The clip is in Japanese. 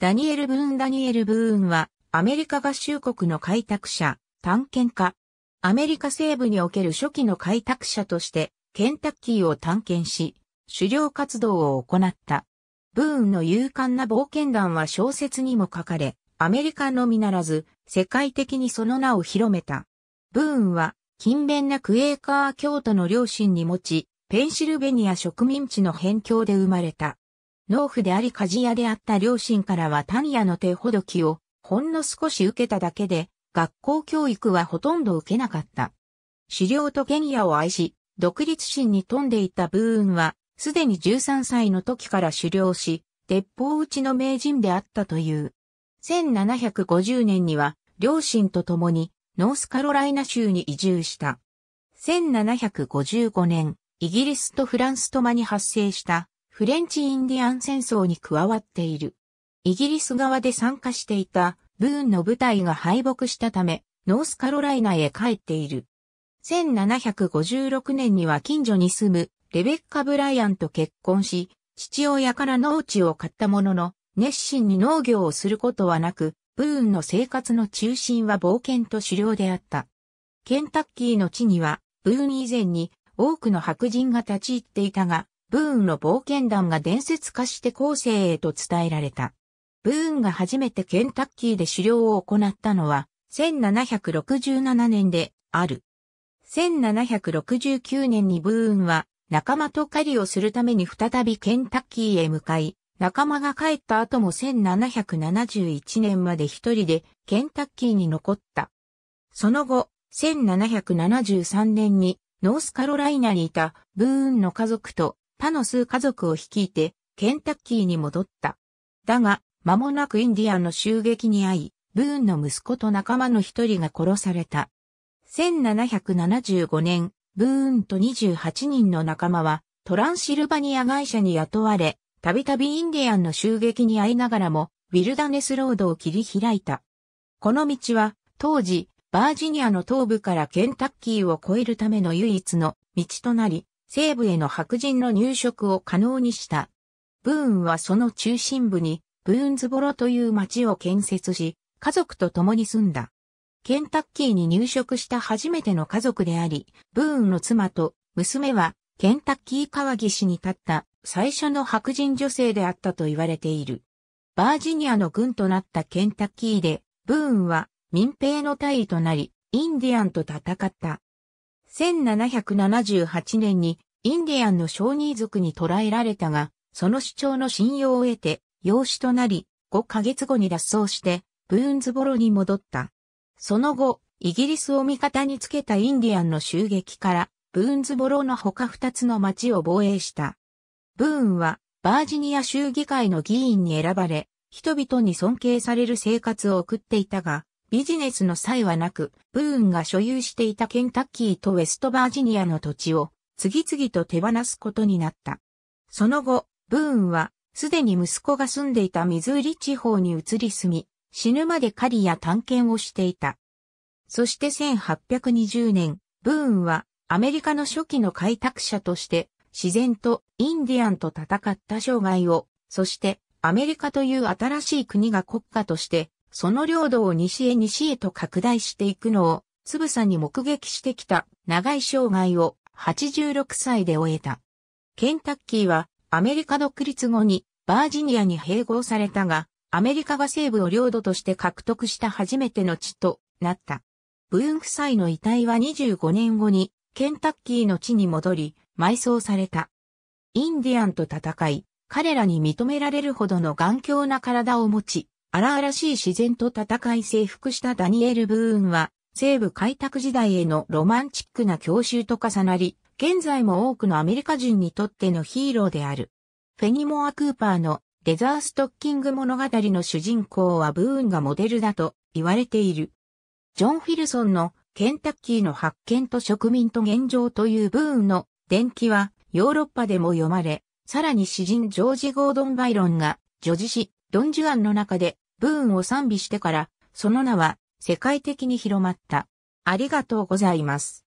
ダニエル・ブーン・ダニエル・ブーンは、アメリカ合衆国の開拓者、探検家。アメリカ西部における初期の開拓者として、ケンタッキーを探検し、狩猟活動を行った。ブーンの勇敢な冒険団は小説にも書かれ、アメリカのみならず、世界的にその名を広めた。ブーンは、勤勉なクエーカー教徒の両親に持ち、ペンシルベニア植民地の辺境で生まれた。農夫であり鍛冶屋であった両親からは単屋の手ほどきをほんの少し受けただけで、学校教育はほとんど受けなかった。狩猟とニ屋を愛し、独立心に富んでいたブーンは、すでに13歳の時から狩猟し、鉄砲打ちの名人であったという。1750年には、両親と共に、ノースカロライナ州に移住した。1755年、イギリスとフランスと間に発生したフレンチ・インディアン戦争に加わっている。イギリス側で参加していたブーンの部隊が敗北したため、ノースカロライナへ帰っている。1756年には近所に住むレベッカ・ブライアンと結婚し、父親から農地を買ったものの、熱心に農業をすることはなく、ブーンの生活の中心は冒険と狩猟であった。ケンタッキーの地には、ブーン以前に多くの白人が立ち入っていたが、ブーンの冒険団が伝説化して後世へと伝えられた。ブーンが初めてケンタッキーで狩猟を行ったのは、1767年である。1769年にブーンは仲間と狩りをするために再びケンタッキーへ向かい、仲間が帰った後も1771年まで一人でケンタッキーに残った。その後、1773年にノースカロライナにいたブーンの家族と他の数家族を率いて、ケンタッキーに戻った。だが、間もなくインディアンの襲撃に遭い、ブーンの息子と仲間の一人が殺された。1775年、ブーンと28人の仲間は、トランシルバニア会社に雇われ、たびたびインディアンの襲撃に遭いながらも、ウィルダネスロードを切り開いた。この道は、当時、バージニアの東部からケンタッキーを越えるための唯一の道となり、西部への白人の入植を可能にした。ブーンはその中心部に、ブーンズボロという町を建設し、家族と共に住んだ。ケンタッキーに入植した初めての家族であり、ブーンの妻と娘は、ケンタッキー川岸に立った最初の白人女性であったと言われている。バージニアの軍となったケンタッキーで、ブーンは民兵の大位となり、インディアンと戦った。1778年にインディアンの商人族に捕らえられたが、その主張の信用を得て、養子となり、5ヶ月後に脱走して、ブーンズボロに戻った。その後、イギリスを味方につけたインディアンの襲撃から、ブーンズボロの他2つの町を防衛した。ブーンは、バージニア州議会の議員に選ばれ、人々に尊敬される生活を送っていたが、ビジネスの際はなく、ブーンが所有していたケンタッキーとウェストバージニアの土地を次々と手放すことになった。その後、ブーンは、すでに息子が住んでいたミズーリ地方に移り住み、死ぬまで狩りや探検をしていた。そして1820年、ブーンはアメリカの初期の開拓者として自然とインディアンと戦った生涯を、そしてアメリカという新しい国が国家として、その領土を西へ西へと拡大していくのを、つぶさに目撃してきた長い生涯を86歳で終えた。ケンタッキーはアメリカ独立後にバージニアに併合されたが、アメリカが西部を領土として獲得した初めての地となった。ブーン夫妻の遺体は25年後にケンタッキーの地に戻り埋葬された。インディアンと戦い、彼らに認められるほどの頑強な体を持ち、荒々しい自然と戦い征服したダニエル・ブーンは、西部開拓時代へのロマンチックな郷愁と重なり、現在も多くのアメリカ人にとってのヒーローである。フェニモア・クーパーのレザーストッキング物語の主人公はブーンがモデルだと言われている。ジョン・フィルソンのケンタッキーの発見と植民と現状というブーンの伝記はヨーロッパでも読まれ、さらに詩人ジョージ・ゴードン・バイロンが叙事詩、ドン・ジュアンの中で、ブーンを賛美してから、その名は世界的に広まった。ありがとうございます。